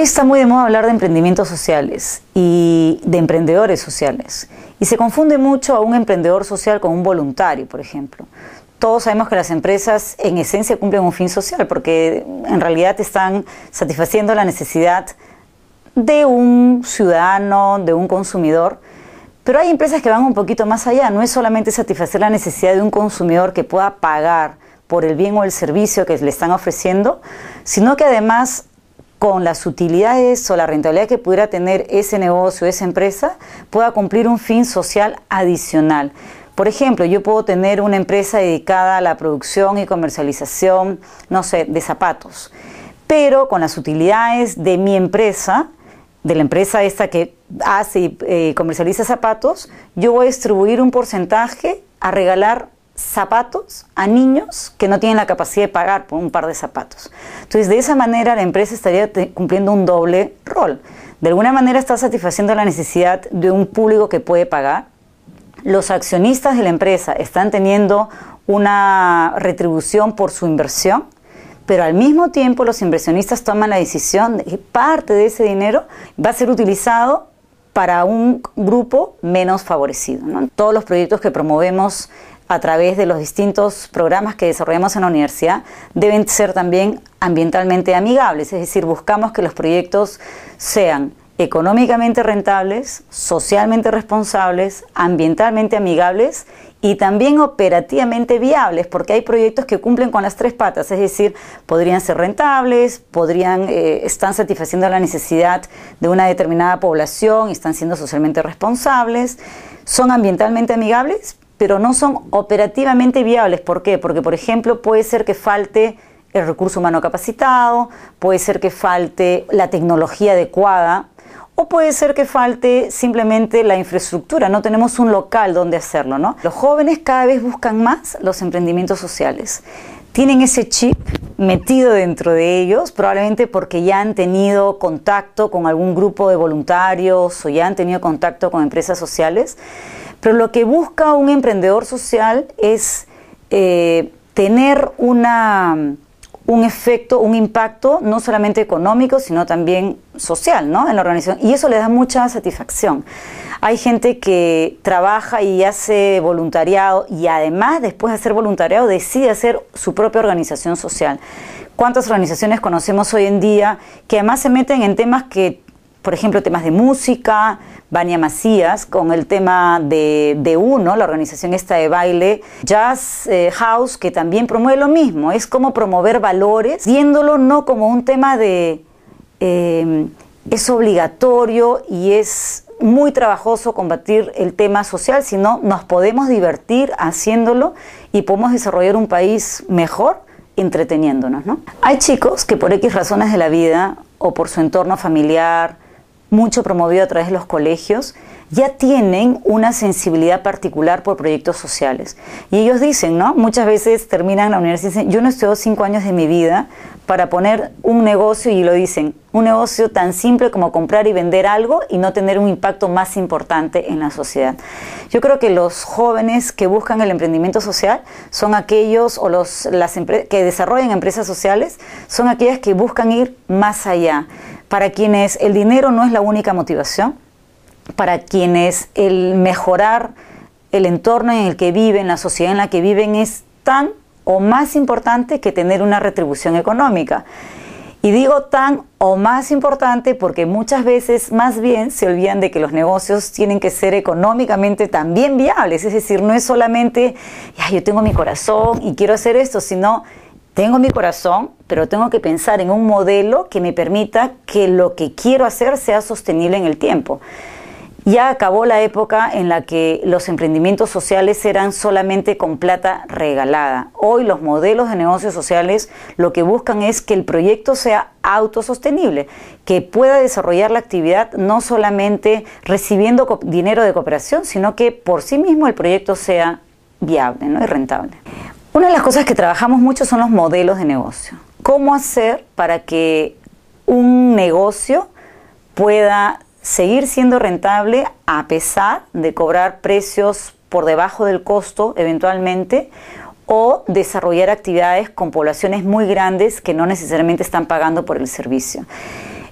Hoy está muy de moda hablar de emprendimientos sociales y de emprendedores sociales. Y se confunde mucho a un emprendedor social con un voluntario, por ejemplo. Todos sabemos que las empresas en esencia cumplen un fin social porque en realidad están satisfaciendo la necesidad de un ciudadano, de un consumidor. Pero hay empresas que van un poquito más allá. No es solamente satisfacer la necesidad de un consumidor que pueda pagar por el bien o el servicio que le están ofreciendo, sino que además con las utilidades o la rentabilidad que pudiera tener ese negocio, esa empresa, pueda cumplir un fin social adicional. Por ejemplo, yo puedo tener una empresa dedicada a la producción y comercialización, no sé, de zapatos, pero con las utilidades de mi empresa, de la empresa esta que hace y eh, comercializa zapatos, yo voy a distribuir un porcentaje a regalar zapatos a niños que no tienen la capacidad de pagar por un par de zapatos. Entonces, de esa manera la empresa estaría cumpliendo un doble rol. De alguna manera está satisfaciendo la necesidad de un público que puede pagar. Los accionistas de la empresa están teniendo una retribución por su inversión, pero al mismo tiempo los inversionistas toman la decisión de que parte de ese dinero va a ser utilizado para un grupo menos favorecido. Todos los proyectos que promovemos a través de los distintos programas que desarrollamos en la universidad deben ser también ambientalmente amigables, es decir, buscamos que los proyectos sean económicamente rentables, socialmente responsables, ambientalmente amigables y también operativamente viables, porque hay proyectos que cumplen con las tres patas, es decir, podrían ser rentables, podrían eh, están satisfaciendo la necesidad de una determinada población, están siendo socialmente responsables, son ambientalmente amigables, pero no son operativamente viables. ¿Por qué? Porque, por ejemplo, puede ser que falte el recurso humano capacitado, puede ser que falte la tecnología adecuada o puede ser que falte simplemente la infraestructura, no tenemos un local donde hacerlo, ¿no? Los jóvenes cada vez buscan más los emprendimientos sociales. Tienen ese chip metido dentro de ellos, probablemente porque ya han tenido contacto con algún grupo de voluntarios o ya han tenido contacto con empresas sociales pero lo que busca un emprendedor social es eh, tener una, un efecto, un impacto no solamente económico, sino también social ¿no? en la organización. Y eso le da mucha satisfacción. Hay gente que trabaja y hace voluntariado y además después de hacer voluntariado decide hacer su propia organización social. ¿Cuántas organizaciones conocemos hoy en día que además se meten en temas que por ejemplo, temas de música, Vania Macías con el tema de, Uno, la organización esta de baile, Jazz eh, House, que también promueve lo mismo, es como promover valores, viéndolo no como un tema de... Em, es obligatorio y es muy trabajoso combatir el tema social, sino nos podemos divertir haciéndolo y podemos desarrollar un país mejor entreteniéndonos. ¿no? Hay chicos que por X razones de la vida o por su entorno familiar mucho promovido a través de los colegios, ya tienen una sensibilidad particular por proyectos sociales. Y ellos dicen, ¿no? Muchas veces terminan la universidad y dicen, yo no estudié cinco años de mi vida para poner un negocio, y lo dicen, un negocio tan simple como comprar y vender algo y no tener un impacto más importante en la sociedad. Yo creo que los jóvenes que buscan el emprendimiento social son aquellos, o los, las que desarrollan empresas sociales, son aquellas que buscan ir más allá para quienes el dinero no es la única motivación, para quienes el mejorar el entorno en el que viven, la sociedad en la que viven es tan o más importante que tener una retribución económica. Y digo tan o más importante porque muchas veces más bien se olvidan de que los negocios tienen que ser económicamente también viables. Es decir, no es solamente, ya, yo tengo mi corazón y quiero hacer esto, sino tengo mi corazón, pero tengo que pensar en un modelo que me permita que lo que quiero hacer sea sostenible en el tiempo. Ya acabó la época en la que los emprendimientos sociales eran solamente con plata regalada. Hoy los modelos de negocios sociales lo que buscan es que el proyecto sea autosostenible, que pueda desarrollar la actividad no solamente recibiendo dinero de cooperación, sino que por sí mismo el proyecto sea viable ¿no? y rentable. Una de las cosas que trabajamos mucho son los modelos de negocio. ¿Cómo hacer para que un negocio pueda seguir siendo rentable a pesar de cobrar precios por debajo del costo eventualmente o desarrollar actividades con poblaciones muy grandes que no necesariamente están pagando por el servicio.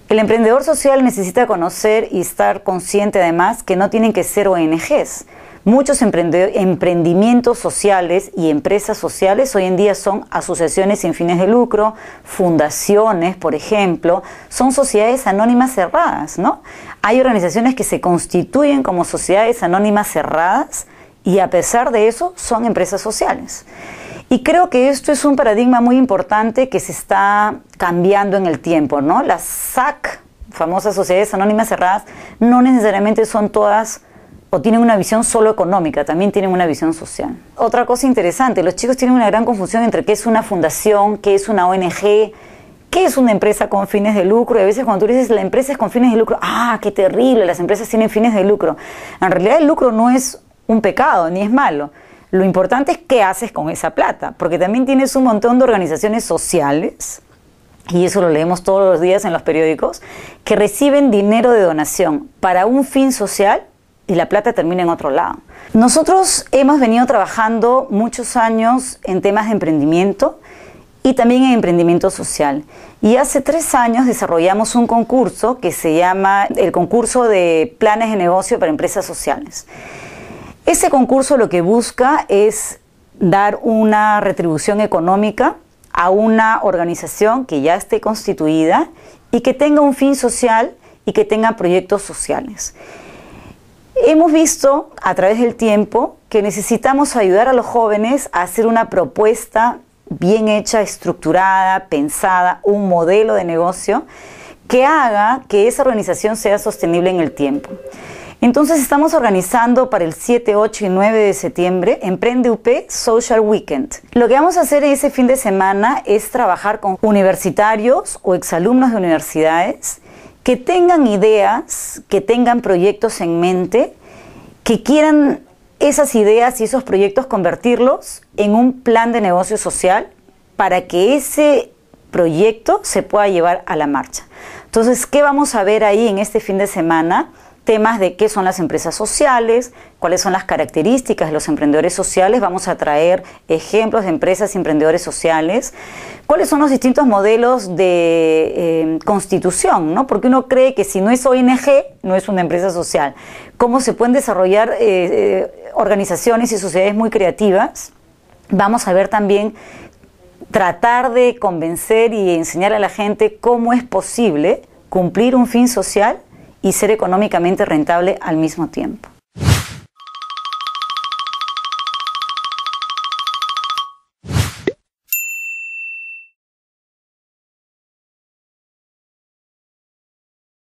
El emprendedor social necesita conocer y estar consciente además que no tienen que ser ONGs, Muchos emprendimientos sociales y empresas sociales hoy en día son asociaciones sin fines de lucro, fundaciones, por ejemplo, son sociedades anónimas cerradas, ¿no? Hay organizaciones que se constituyen como sociedades anónimas cerradas y a pesar de eso son empresas sociales. Y creo que esto es un paradigma muy importante que se está cambiando en el tiempo, ¿no? Las SAC, famosas sociedades anónimas cerradas, no necesariamente son todas o tienen una visión solo económica, también tienen una visión social. Otra cosa interesante, los chicos tienen una gran confusión entre qué es una fundación, qué es una ONG, qué es una empresa con fines de lucro. Y a veces cuando tú dices la empresa es con fines de lucro, ah, qué terrible, las empresas tienen fines de lucro. En realidad el lucro no es un pecado ni es malo. Lo importante es qué haces con esa plata, porque también tienes un montón de organizaciones sociales y eso lo leemos todos los días en los periódicos, que reciben dinero de donación para un fin social y la plata termina en otro lado. Nosotros hemos venido trabajando muchos años en temas de emprendimiento y también en emprendimiento social. Y hace tres años desarrollamos un concurso que se llama el concurso de planes de negocio para empresas sociales. Ese concurso lo que busca es dar una retribución económica a una organización que ya esté constituida y que tenga un fin social y que tenga proyectos sociales. Hemos visto a través del tiempo que necesitamos ayudar a los jóvenes a hacer una propuesta bien hecha, estructurada, pensada, un modelo de negocio que haga que esa organización sea sostenible en el tiempo. Entonces estamos organizando para el 7, 8 y 9 de septiembre Emprende UP Social Weekend. Lo que vamos a hacer ese fin de semana es trabajar con universitarios o exalumnos de universidades que tengan ideas, que tengan proyectos en mente, que quieran esas ideas y esos proyectos convertirlos en un plan de negocio social para que ese proyecto se pueda llevar a la marcha. Entonces, ¿qué vamos a ver ahí en este fin de semana? temas de qué son las empresas sociales, cuáles son las características de los emprendedores sociales, vamos a traer ejemplos de empresas y emprendedores sociales, cuáles son los distintos modelos de eh, constitución, ¿no? porque uno cree que si no es ONG, no es una empresa social, cómo se pueden desarrollar eh, eh, organizaciones y sociedades muy creativas. Vamos a ver también tratar de convencer y enseñar a la gente cómo es posible cumplir un fin social y ser económicamente rentable al mismo tiempo.